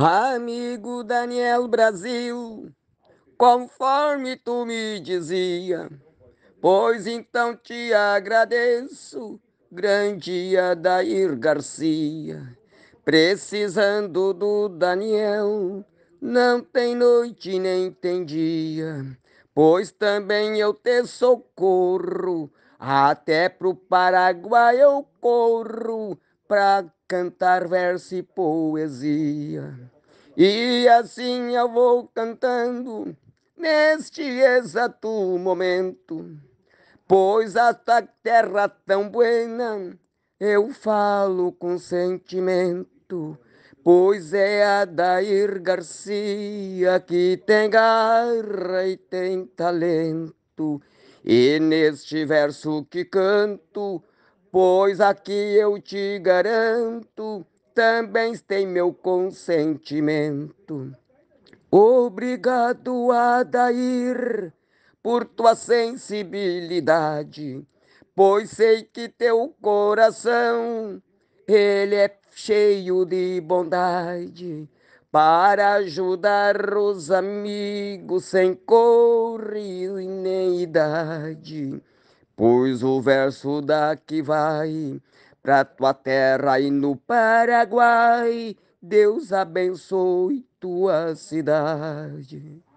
Amigo Daniel Brasil, conforme tu me dizia, pois então te agradeço, grande Adair Garcia. Precisando do Daniel, não tem noite nem tem dia, pois também eu te socorro, até pro Paraguai eu corro para cantar verso e poesia. E assim eu vou cantando neste exato momento, pois esta terra tão buena eu falo com sentimento, pois é a Dair Garcia que tem garra e tem talento. E neste verso que canto, Pois aqui eu te garanto, também tem meu consentimento. Obrigado, Adair, por tua sensibilidade, pois sei que teu coração, ele é cheio de bondade, para ajudar os amigos sem cor e nem idade. Pois o verso daqui vai pra tua terra e no Paraguai. Deus abençoe tua cidade.